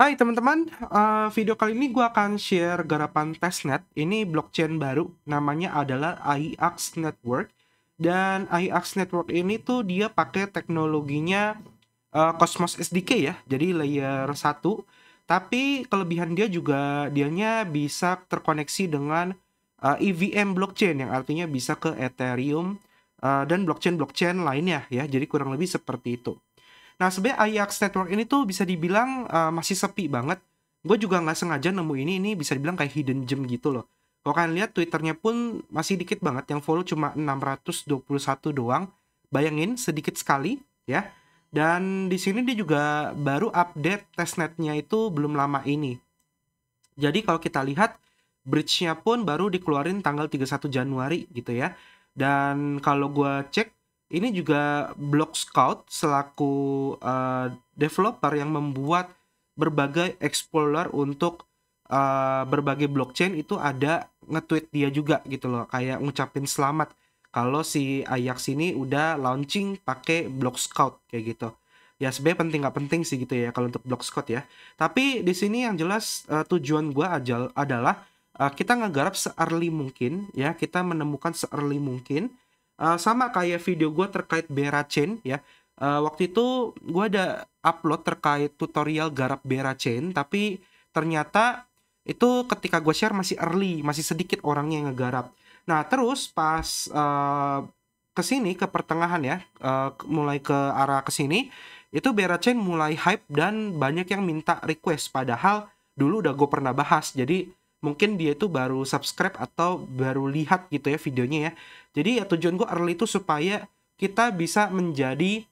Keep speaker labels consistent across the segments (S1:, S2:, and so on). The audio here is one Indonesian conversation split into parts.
S1: Hai teman-teman, uh, video kali ini gue akan share garapan testnet. Ini blockchain baru, namanya adalah IAX Network. Dan IAX Network ini tuh dia pakai teknologinya uh, Cosmos SDK ya, jadi layer 1. Tapi kelebihan dia juga dianya bisa terkoneksi dengan uh, eh, EVM blockchain yang artinya bisa ke Ethereum uh, dan blockchain-blockchain lainnya ya. Jadi kurang lebih seperti itu. Nah sebenarnya Ajax Network ini tuh bisa dibilang uh, masih sepi banget. Gue juga nggak sengaja nemu ini, ini bisa dibilang kayak hidden gem gitu loh. Kalau kalian lihat Twitternya pun masih dikit banget, yang follow cuma 621 doang. Bayangin sedikit sekali ya. Dan di sini dia juga baru update testnetnya itu belum lama ini. Jadi kalau kita lihat bridge-nya pun baru dikeluarin tanggal 31 Januari gitu ya. Dan kalau gue cek ini juga Block Scout selaku uh, developer yang membuat berbagai explorer untuk uh, berbagai blockchain itu ada nge-tweet dia juga gitu loh kayak ngucapin selamat kalau si Ajax ini udah launching pakai Block Scout kayak gitu. Ya sebenarnya penting nggak penting sih gitu ya kalau untuk Block Scout ya. Tapi di sini yang jelas uh, tujuan gue ajal adalah uh, kita ngegarap se-early mungkin ya kita menemukan se-early mungkin Eh, sama kayak video gue terkait Berachain ya uh, waktu itu gue ada upload terkait tutorial garap Berachain tapi ternyata itu ketika gue share masih early masih sedikit orangnya yang ngegarap nah terus pas uh, ke sini ke pertengahan ya uh, mulai ke arah ke sini itu Berachain mulai hype dan banyak yang minta request padahal dulu udah gue pernah bahas jadi mungkin dia itu baru subscribe atau baru lihat gitu ya videonya ya jadi ya tujuan gue early itu supaya kita bisa menjadi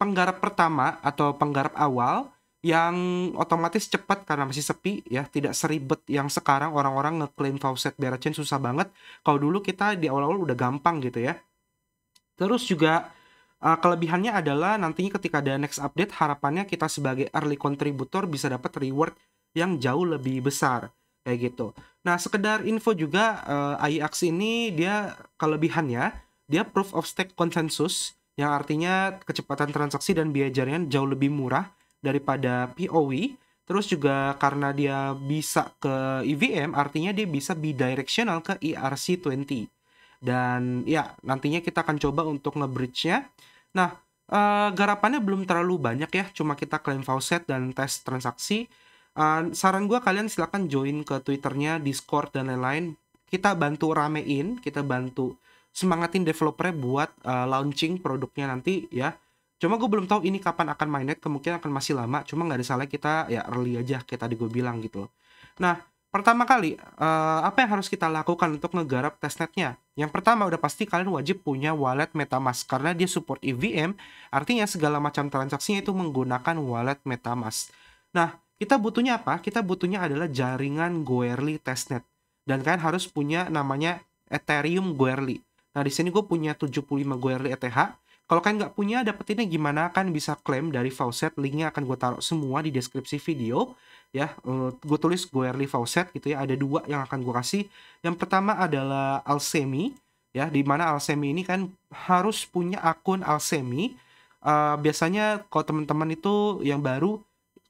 S1: penggarap pertama atau penggarap awal yang otomatis cepat karena masih sepi ya tidak seribet yang sekarang orang-orang ngeklaim faucet berachen susah banget kalau dulu kita di awal-awal udah gampang gitu ya terus juga uh, kelebihannya adalah nantinya ketika ada next update harapannya kita sebagai early contributor bisa dapat reward yang jauh lebih besar kayak gitu. Nah, sekedar info juga uh, eh, IAX ini dia kelebihannya dia proof of stake Consensus yang artinya kecepatan transaksi dan biaya jaringan jauh lebih murah daripada POW. E. Terus juga karena dia bisa ke EVM, artinya dia bisa bidirectional ke ERC20. Dan ya, nantinya kita akan coba untuk nge-bridge-nya. Nah, uh, garapannya belum terlalu banyak ya, cuma kita claim faucet dan tes transaksi saran gue kalian silahkan join ke twitternya, discord dan lain-lain. Kita bantu ramein, kita bantu semangatin developernya buat uh, launching produknya nanti ya. Cuma gue belum tahu ini kapan akan mainnet, kemungkinan akan masih lama. Cuma nggak ada salah kita ya early aja kita tadi gue bilang gitu Nah, pertama kali uh, apa yang harus kita lakukan untuk ngegarap testnetnya? Yang pertama udah pasti kalian wajib punya wallet MetaMask karena dia support EVM, artinya segala macam transaksinya itu menggunakan wallet MetaMask. Nah, kita butuhnya apa? Kita butuhnya adalah jaringan Goerli testnet. Dan kalian harus punya namanya Ethereum Goerli. Nah, di sini gue punya 75 Goerli ETH. Kalau kalian nggak punya, dapetinnya gimana? Kalian bisa klaim dari Faucet. Linknya akan gue taruh semua di deskripsi video. Ya, eh, gue tulis Goerli Faucet gitu ya. Ada dua yang akan gue kasih. Yang pertama adalah Alsemi. Ya, di mana Alsemi ini kan harus punya akun Alsemi. Uh, eh, biasanya kalau teman-teman itu yang baru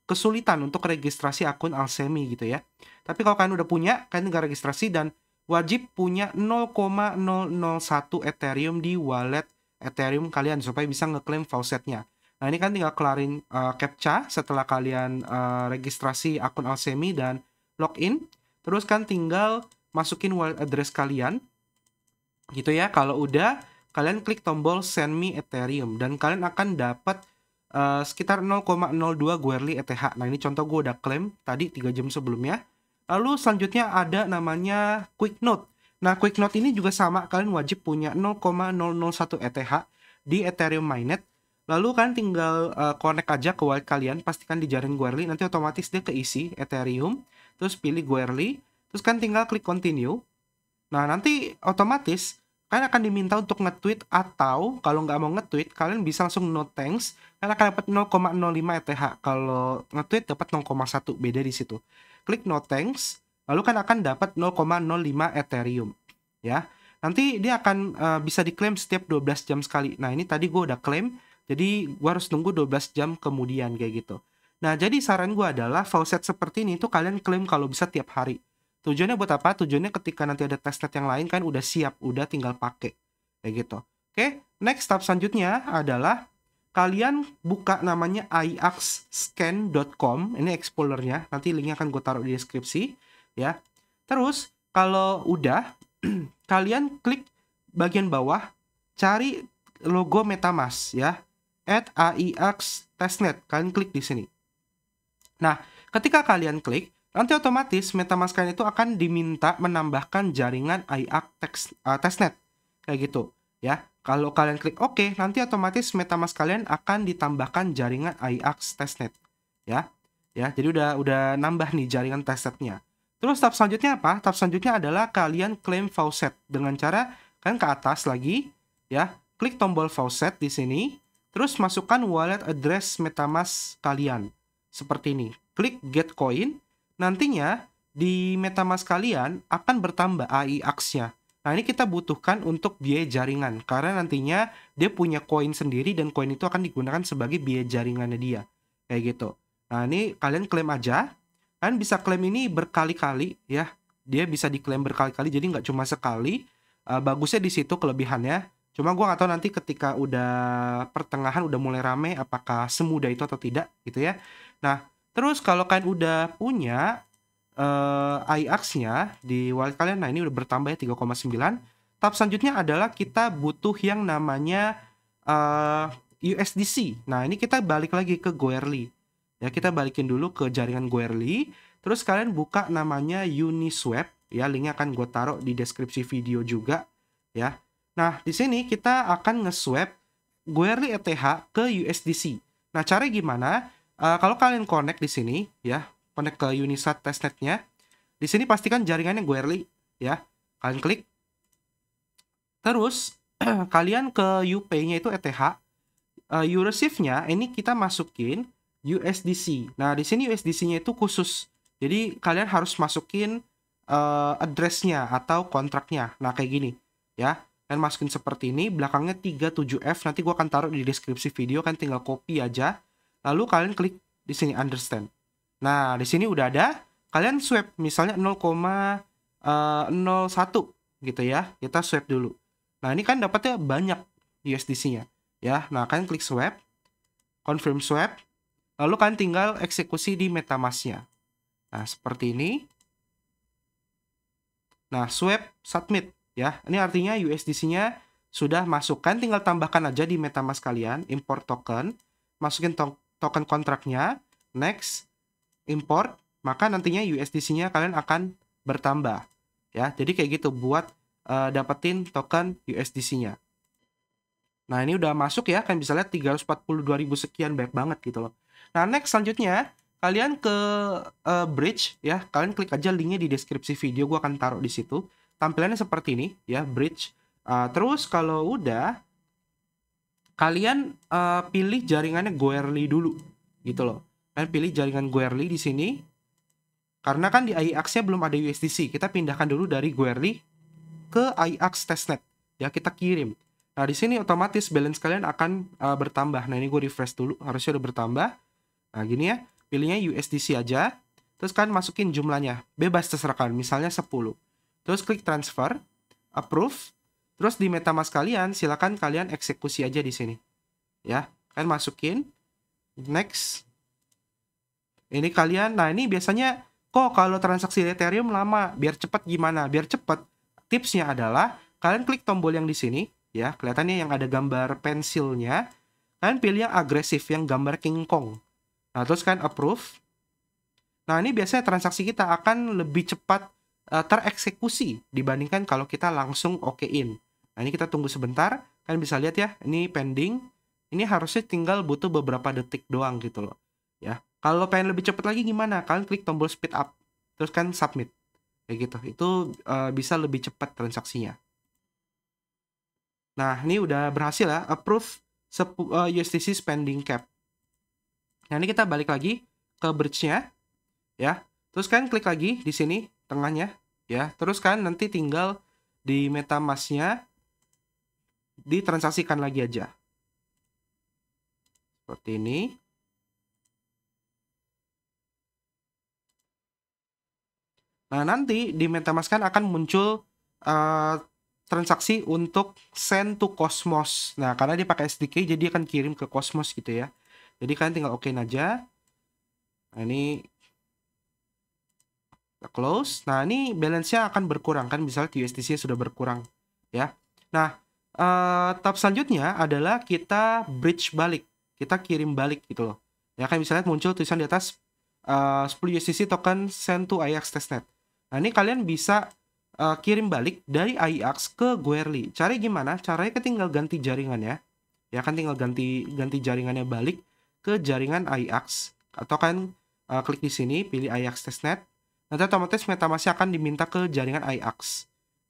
S1: kesulitan untuk registrasi akun Alsemi gitu ya. Tapi kalau kalian udah punya, kalian tinggal registrasi dan wajib punya 0,001 Ethereum di wallet Ethereum kalian supaya bisa ngeklaim faucetnya. Nah ini kan tinggal kelarin uh, captcha setelah kalian uh, registrasi akun Alsemi dan login. Terus kan tinggal masukin wallet address kalian. Gitu ya, kalau udah kalian klik tombol send me Ethereum dan kalian akan dapat Eh, sekitar 0,02 Guerli ETH. Nah ini contoh gue udah klaim tadi 3 jam sebelumnya. Lalu selanjutnya ada namanya Quick Note. Nah Quick Note ini juga sama kalian wajib punya 0,001 ETH di Ethereum Mainnet. Lalu kan tinggal uh, connect aja ke wallet kalian, pastikan di jaring Guerli, nanti otomatis dia keisi Ethereum, terus pilih Guerli, terus kan tinggal klik continue. Nah nanti otomatis kalian akan diminta untuk nge-tweet atau kalau nggak mau nge-tweet kalian bisa langsung no thanks kalian akan dapat 0,05 ETH kalau nge-tweet dapat 0,1 beda di situ klik no thanks lalu kan akan dapat 0,05 Ethereum ya nanti dia akan uh, bisa diklaim setiap 12 jam sekali nah ini tadi gue udah klaim jadi gue harus nunggu 12 jam kemudian kayak gitu nah jadi saran gue adalah faucet seperti ini tuh kalian klaim kalau bisa tiap hari Tujuannya buat apa? Tujuannya ketika nanti ada testnet yang lain kan udah siap, udah tinggal pakai. Kayak gitu. Oke, next step selanjutnya adalah kalian buka namanya iaxscan.com ini explorernya nanti linknya akan gue taruh di deskripsi ya terus kalau udah kalian klik bagian bawah cari logo metamask ya at aiax testnet kalian klik di sini nah ketika kalian klik Nanti otomatis MetaMask kalian itu akan diminta menambahkan jaringan IAC text, uh, eh, testnet kayak gitu ya. Kalau kalian klik OK, nanti otomatis MetaMask kalian akan ditambahkan jaringan IAC testnet ya. Ya, jadi udah udah nambah nih jaringan testnetnya. Terus tahap selanjutnya apa? Tahap selanjutnya adalah kalian klaim faucet dengan cara kalian ke atas lagi ya, klik tombol faucet di sini, terus masukkan wallet address MetaMask kalian seperti ini. Klik get coin, Nantinya di MetaMask kalian akan bertambah AI AX-nya. Nah ini kita butuhkan untuk biaya jaringan karena nantinya dia punya koin sendiri dan koin itu akan digunakan sebagai biaya jaringannya dia. Kayak gitu. Nah ini kalian klaim aja. Kalian bisa klaim ini berkali-kali ya. Dia bisa diklaim berkali-kali jadi nggak cuma sekali. Uh, bagusnya di situ kelebihannya. Cuma gue gak tahu nanti ketika udah pertengahan udah mulai rame apakah semudah itu atau tidak gitu ya. Nah Terus kalau kalian udah punya uh, eh, IAX-nya di wallet kalian, nah ini udah bertambah ya 3,9. Tahap selanjutnya adalah kita butuh yang namanya uh, eh, USDC. Nah ini kita balik lagi ke Goerli. Ya kita balikin dulu ke jaringan Goerli. Terus kalian buka namanya Uniswap. Ya linknya akan gue taruh di deskripsi video juga. Ya. Nah di sini kita akan nge-swap Goerli ETH ke USDC. Nah cara gimana? Uh, kalau kalian connect di sini ya, connect ke Unisat testnetnya. Di sini pastikan jaringannya guerly, ya. Kalian klik. Terus kalian ke UP-nya itu ETH. Eh, uh, receive nya ini kita masukin USDC. Nah, di sini USDC-nya itu khusus. Jadi kalian harus masukin uh, address-nya atau kontraknya. Nah, kayak gini ya. Dan masukin seperti ini, belakangnya 37F. Nanti gue akan taruh di deskripsi video kan tinggal copy aja lalu kalian klik di sini understand. Nah, di sini udah ada, kalian swap misalnya 0,01 eh, gitu ya. Kita swap dulu. Nah, ini kan dapatnya banyak USDC-nya ya. Nah, kalian klik swap confirm swap lalu kalian tinggal eksekusi di MetaMask-nya. Nah, seperti ini. Nah, swap submit ya. Ini artinya USDC-nya sudah masukkan tinggal tambahkan aja di MetaMask kalian import token masukin token kontraknya, next, import, maka nantinya USDC-nya kalian akan bertambah. Ya, jadi kayak gitu buat uh, dapetin token USDC-nya. Nah, ini udah masuk ya, kalian bisa lihat 342 ribu sekian banyak banget gitu loh. Nah, next selanjutnya kalian ke uh, bridge ya, kalian klik aja linknya di deskripsi video, gua akan taruh di situ. Tampilannya seperti ini ya, bridge. Uh, terus kalau udah kalian uh, pilih jaringannya Guerly dulu gitu loh kalian pilih jaringan Guerly di sini karena kan di aix nya belum ada USDC kita pindahkan dulu dari Guerly ke AIX testnet ya kita kirim nah di sini otomatis balance kalian akan uh, bertambah nah ini gue refresh dulu harusnya udah bertambah nah gini ya pilihnya USDC aja terus kalian masukin jumlahnya bebas terserah kalian misalnya 10 terus klik transfer approve Terus di MetaMask kalian, silakan kalian eksekusi aja di sini. Ya, kalian masukin next. Ini kalian, nah ini biasanya kok kalau transaksi Ethereum lama, biar cepat gimana? Biar cepat. Tipsnya adalah kalian klik tombol yang di sini, ya. Kelihatannya yang ada gambar pensilnya. Kalian pilih yang agresif, yang gambar King Kong. Nah, terus kalian approve. Nah, ini biasanya transaksi kita akan lebih cepat uh, tereksekusi dibandingkan kalau kita langsung oke-in. Okay Nah ini kita tunggu sebentar, kalian bisa lihat ya, ini pending. Ini harusnya tinggal butuh beberapa detik doang gitu loh. Ya, kalau pengen lebih cepat lagi gimana? Kalian klik tombol speed up, terus kan submit. Kayak gitu, itu uh, bisa lebih cepat transaksinya. Nah, ini udah berhasil ya, approve uh, eh, USDC spending cap. Nah, ini kita balik lagi ke bridge-nya, ya. Terus kan klik lagi di sini, tengahnya, ya. Terus kan nanti tinggal di metamask-nya, ditransaksikan lagi aja. Seperti ini. Nah, nanti di MetaMask kan akan muncul uh, transaksi untuk send to Cosmos. Nah, karena dia pakai SDK jadi akan kirim ke Cosmos gitu ya. Jadi kalian tinggal oke aja. Nah, ini close. Nah, ini balance-nya akan berkurang kan misalnya USDC nya sudah berkurang ya. Nah, uh, tahap selanjutnya adalah kita bridge balik kita kirim balik gitu loh ya kan bisa lihat muncul tulisan di atas uh, 10 USDC token send to IAX testnet nah ini kalian bisa uh, kirim balik dari IAX ke Guerly. cari gimana caranya kita tinggal ganti jaringannya ya kan tinggal ganti ganti jaringannya balik ke jaringan IAX atau kan uh, klik di sini pilih IAX testnet nanti otomatis MetaMask akan diminta ke jaringan IAX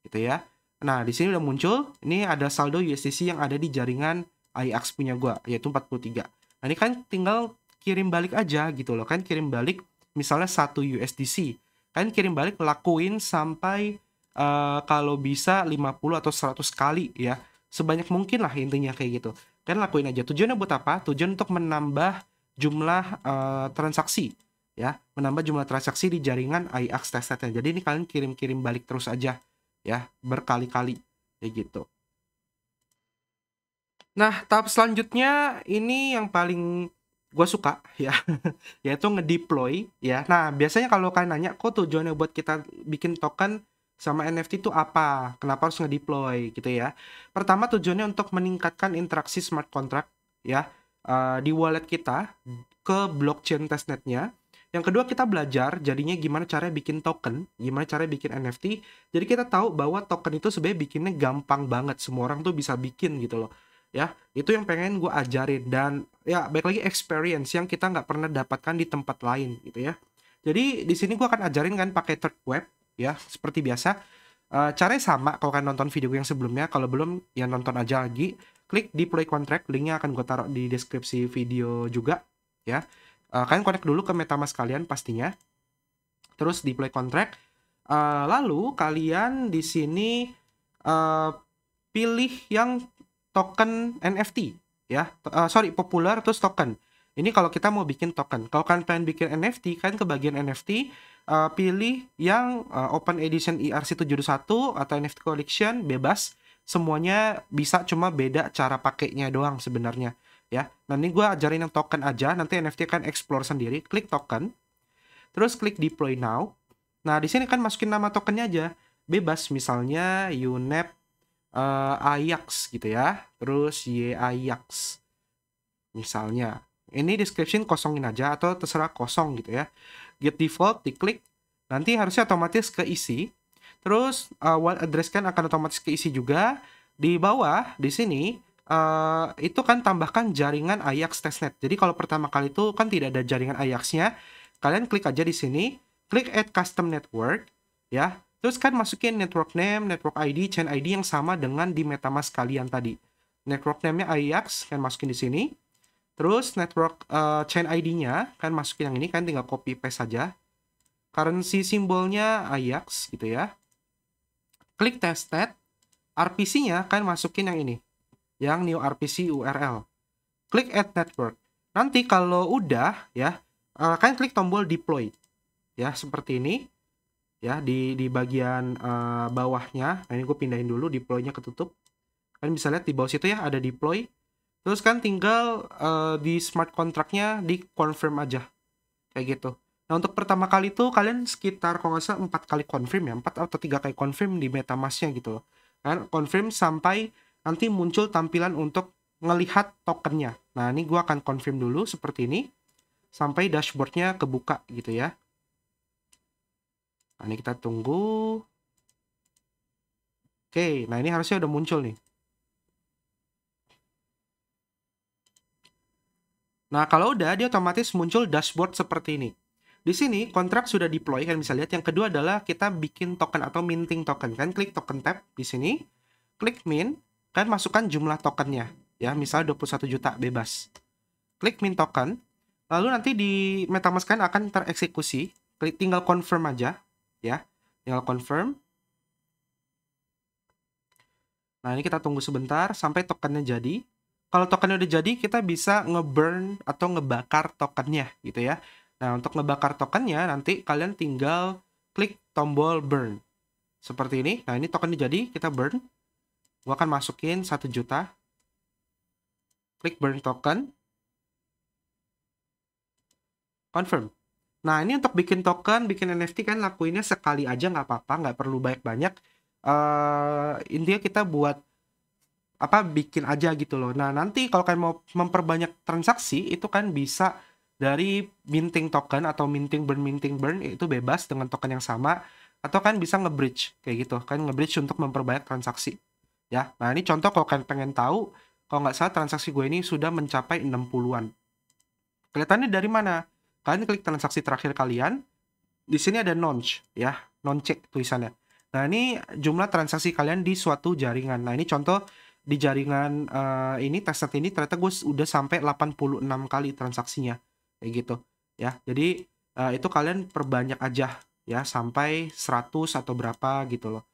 S1: gitu ya Nah, di sini udah muncul, ini ada saldo USDC yang ada di jaringan IAX punya gua, yaitu 43. Nah, ini kan tinggal kirim balik aja gitu loh, kan kirim balik misalnya 1 USDC. Kan kirim balik lakuin sampai uh, kalau bisa 50 atau 100 kali ya. Sebanyak mungkin lah intinya kayak gitu. Kan lakuin aja. Tujuannya buat apa? Tujuan untuk menambah jumlah uh, transaksi ya menambah jumlah transaksi di jaringan IAX testnet Jadi ini kalian kirim-kirim balik terus aja ya berkali-kali kayak gitu. Nah tahap selanjutnya ini yang paling gue suka ya yaitu ngedeploy ya. Nah biasanya kalau kalian nanya kok tujuannya buat kita bikin token sama NFT itu apa? Kenapa harus ngedeploy gitu ya? Pertama tujuannya untuk meningkatkan interaksi smart contract ya uh, di wallet kita ke blockchain testnetnya yang kedua kita belajar jadinya gimana cara bikin token, gimana cara bikin NFT. Jadi kita tahu bahwa token itu sebenarnya bikinnya gampang banget, semua orang tuh bisa bikin gitu loh. Ya, itu yang pengen gue ajarin dan ya baik lagi experience yang kita nggak pernah dapatkan di tempat lain gitu ya. Jadi di sini gue akan ajarin kan pakai third web ya seperti biasa. Uh, caranya sama kalau kalian nonton video yang sebelumnya, kalau belum ya nonton aja lagi. Klik deploy contract, linknya akan gue taruh di deskripsi video juga ya. Uh, kalian connect dulu ke MetaMask kalian pastinya. Terus deploy contract. Uh, lalu kalian di sini uh, pilih yang token NFT ya. Uh, sorry, populer terus token. Ini kalau kita mau bikin token. Kalau kalian pengen bikin NFT, kalian ke bagian NFT uh, pilih yang uh, open edition ERC71 atau NFT collection bebas. Semuanya bisa cuma beda cara pakainya doang sebenarnya ya nanti gue ajarin yang token aja nanti NFT akan explore sendiri klik token terus klik deploy now nah di sini kan masukin nama tokennya aja bebas misalnya UNEP uh, eh, Ajax gitu ya terus Y Ajax misalnya ini description kosongin aja atau terserah kosong gitu ya get default diklik nanti harusnya otomatis keisi terus uh, wallet address kan akan otomatis keisi juga di bawah di sini uh, itu kan tambahkan jaringan Ajax testnet. Jadi kalau pertama kali itu kan tidak ada jaringan Ajax-nya, kalian klik aja di sini, klik add custom network, ya. Terus kan masukin network name, network ID, chain ID yang sama dengan di MetaMask kalian tadi. Network name-nya Ajax, kalian masukin di sini. Terus network uh, chain ID-nya, kan masukin yang ini, kan tinggal copy paste saja. Currency simbolnya Ajax gitu ya. Klik testnet, RPC-nya kan masukin yang ini yang new RPC URL. Klik add network. Nanti kalau udah ya, eh, kalian klik tombol deploy. Ya, seperti ini. Ya, di di bagian uh, bawahnya. Nah, ini gue pindahin dulu deploy-nya ketutup. Kalian bisa lihat di bawah situ ya ada deploy. Terus kan tinggal uh, di smart contract-nya di confirm aja. Kayak gitu. Nah untuk pertama kali itu kalian sekitar kalau nggak salah 4 kali confirm ya, 4 atau 3 kali confirm di metamask-nya gitu loh. Kalian confirm sampai nanti muncul tampilan untuk ngelihat tokennya. Nah, ini gua akan confirm dulu seperti ini, sampai dashboardnya kebuka gitu ya. Nah, ini kita tunggu. Oke, nah ini harusnya udah muncul nih. Nah, kalau udah, dia otomatis muncul dashboard seperti ini. Di sini, kontrak sudah deploy, kan bisa lihat. Yang kedua adalah kita bikin token atau minting token, kan? Klik token tab di sini, klik mint kalian masukkan jumlah tokennya ya misal 21 juta bebas klik min token lalu nanti di metamask kalian akan tereksekusi klik tinggal confirm aja ya tinggal confirm nah ini kita tunggu sebentar sampai tokennya jadi kalau tokennya udah jadi kita bisa ngeburn atau ngebakar tokennya gitu ya nah untuk ngebakar tokennya nanti kalian tinggal klik tombol burn seperti ini nah ini tokennya jadi kita burn gue akan masukin satu juta klik burn token confirm nah ini untuk bikin token bikin NFT kan lakuinnya sekali aja nggak apa-apa nggak perlu banyak-banyak uh, intinya kita buat apa bikin aja gitu loh. Nah, nanti kalau kalian mau memperbanyak transaksi itu kan bisa dari minting token atau minting burn minting burn itu bebas dengan token yang sama atau kan bisa ngebridge kayak gitu. Kan ngebridge untuk memperbanyak transaksi ya nah ini contoh kalau kalian pengen tahu kalau nggak salah transaksi gue ini sudah mencapai 60-an kelihatannya dari mana kalian klik transaksi terakhir kalian di sini ada nonch ya nonce tulisannya nah ini jumlah transaksi kalian di suatu jaringan nah ini contoh di jaringan uh, ini testnet ini ternyata gue sudah sampai 86 kali transaksinya kayak gitu ya jadi uh, itu kalian perbanyak aja ya sampai 100 atau berapa gitu loh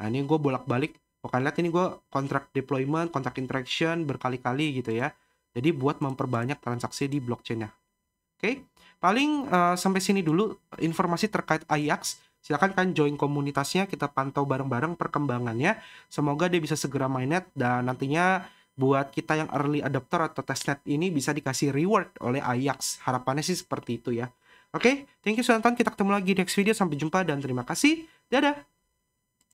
S1: nah ini gue bolak-balik Oh, Kau lihat ini gue kontrak deployment, kontrak interaction berkali-kali gitu ya. Jadi buat memperbanyak transaksi di blockchain-nya. Oke, okay? paling uh, sampai sini dulu informasi terkait Ajax. Silahkan kan join komunitasnya, kita pantau bareng-bareng perkembangannya. Semoga dia bisa segera mainnet dan nantinya buat kita yang early adopter atau testnet ini bisa dikasih reward oleh Ajax. Harapannya sih seperti itu ya. Oke, okay? thank you sudah nonton. Kita ketemu lagi di next video. Sampai jumpa dan terima kasih. Dadah!